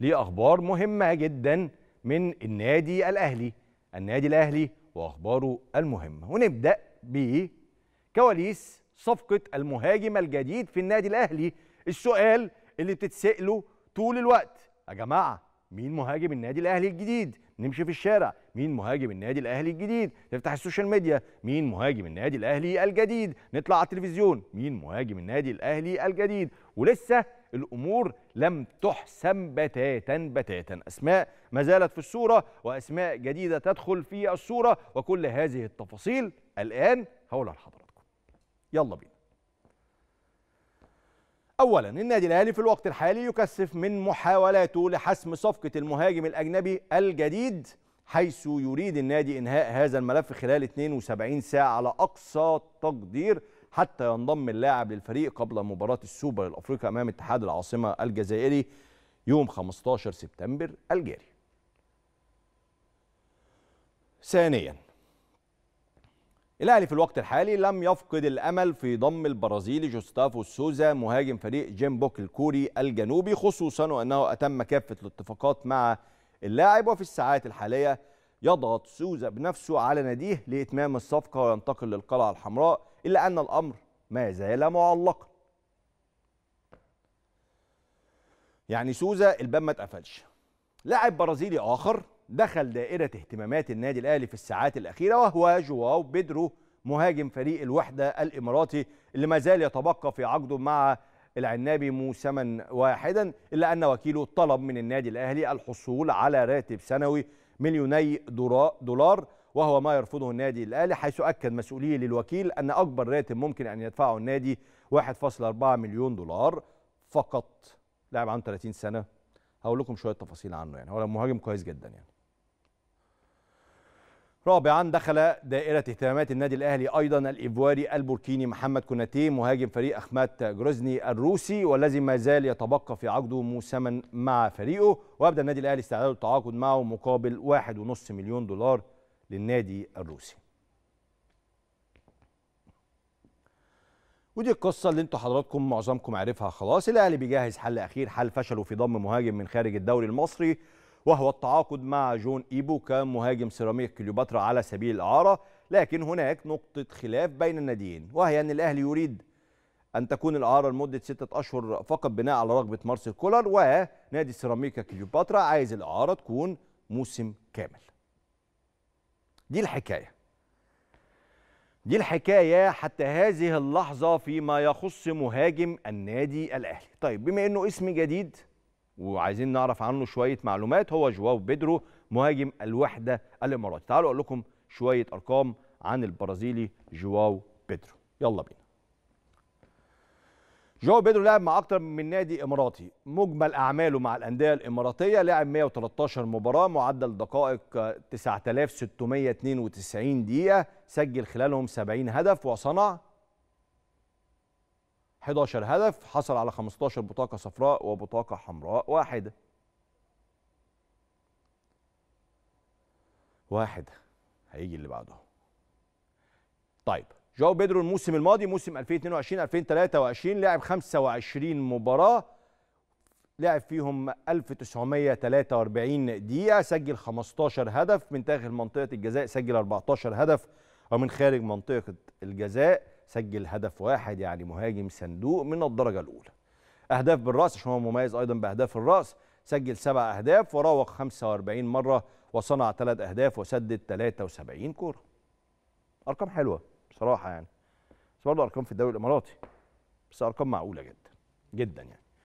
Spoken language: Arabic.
ليه أخبار مهمة جدا من النادي الأهلي النادي الأهلي وأخباره المهمة ونبدأ بكواليس صفقة المهاجم الجديد في النادي الأهلي السؤال اللي بتتسأله طول الوقت يا جماعة مين مهاجم النادي الأهلي الجديد نمشي في الشارع مين مهاجم النادي الاهلي الجديد نفتح السوشيال ميديا مين مهاجم النادي الاهلي الجديد نطلع على التلفزيون مين مهاجم النادي الاهلي الجديد ولسه الأمور لم تحسم بتاتا بتاتا أسماء ما زالت في الصورة وأسماء جديدة تدخل في الصورة وكل هذه التفاصيل الآن هقولها لحضراتكم يلا بينا اولا النادي الاهلي في الوقت الحالي يكثف من محاولاته لحسم صفقه المهاجم الاجنبي الجديد حيث يريد النادي انهاء هذا الملف خلال 72 ساعه على اقصى تقدير حتى ينضم اللاعب للفريق قبل مباراة السوبر الأفريقي أمام اتحاد العاصمة الجزائري يوم 15 سبتمبر الجاري ثانيا الاهلي في الوقت الحالي لم يفقد الامل في ضم البرازيلي جوستافو سوزا مهاجم فريق جيم بوك الكوري الجنوبي خصوصا وانه اتم كافه الاتفاقات مع اللاعب وفي الساعات الحاليه يضغط سوزا بنفسه على ناديه لاتمام الصفقه وينتقل للقلعه الحمراء إلا أن الأمر ما زال معلقا يعني سوزا الباب ما اتقفلش لاعب برازيلي آخر دخل دائرة اهتمامات النادي الأهلي في الساعات الأخيرة وهو جواو بيدرو مهاجم فريق الوحدة الإماراتي اللي ما زال يتبقى في عقده مع العنابي موسما واحدا إلا أن وكيله طلب من النادي الأهلي الحصول على راتب سنوي مليوني دولار وهو ما يرفضه النادي الأهلي حيث أكد مسؤوليه للوكيل أن أكبر راتب ممكن أن يدفعه النادي 1.4 مليون دولار فقط لاعب عنده 30 سنة هقول لكم شوية تفاصيل عنه يعني هو مهاجم كويس جدا يعني رابعا دخل دائرة اهتمامات النادي الأهلي أيضا الإيفواري البوركيني محمد كوناتي مهاجم فريق أخمات جروزني الروسي والذي ما زال يتبقى في عقده موسما مع فريقه وابدا النادي الأهلي استعداده للتعاقد معه مقابل 1.5 مليون دولار للنادي الروسي ودي القصه اللي انتوا حضراتكم معظمكم عارفها خلاص الاهلي بيجهز حل اخير حل فشله في ضم مهاجم من خارج الدوري المصري وهو التعاقد مع جون ايبو كمهاجم سيراميك كليوباترا على سبيل الاعاره لكن هناك نقطه خلاف بين الناديين وهي ان الاهلي يريد ان تكون الاعاره لمده سته اشهر فقط بناء على رغبه مارسيل كولر ونادي سيراميكا كليوباترا عايز الاعاره تكون موسم كامل دي الحكاية دي الحكاية حتى هذه اللحظة فيما يخص مهاجم النادي الأهلي طيب بما أنه اسم جديد وعايزين نعرف عنه شوية معلومات هو جواو بيدرو مهاجم الوحدة الإماراتي تعالوا أقول لكم شوية أرقام عن البرازيلي جواو بيدرو يلا بينا جو بيدرو لعب مع اكتر من نادي اماراتي مجمل اعماله مع الانديه الاماراتيه لعب 113 مباراه معدل دقائق 9692 دقيقه سجل خلالهم 70 هدف وصنع 11 هدف حصل على 15 بطاقه صفراء وبطاقه حمراء واحده واحده هيجي اللي بعده طيب جواو بيدرو الموسم الماضي موسم 2022 2023 لعب 25 مباراه لعب فيهم 1943 دقيقه سجل 15 هدف من داخل منطقه الجزاء سجل 14 هدف ومن خارج منطقه الجزاء سجل هدف واحد يعني مهاجم صندوق من الدرجه الاولى اهداف بالراس عشان هو مميز ايضا باهداف الراس سجل سبع اهداف وراوغ 45 مره وصنع ثلاث اهداف وسدد 73 كوره ارقام حلوه بصراحه يعني بس برضه ارقام في الدوري الاماراتي بس ارقام معقوله جدا جدا يعني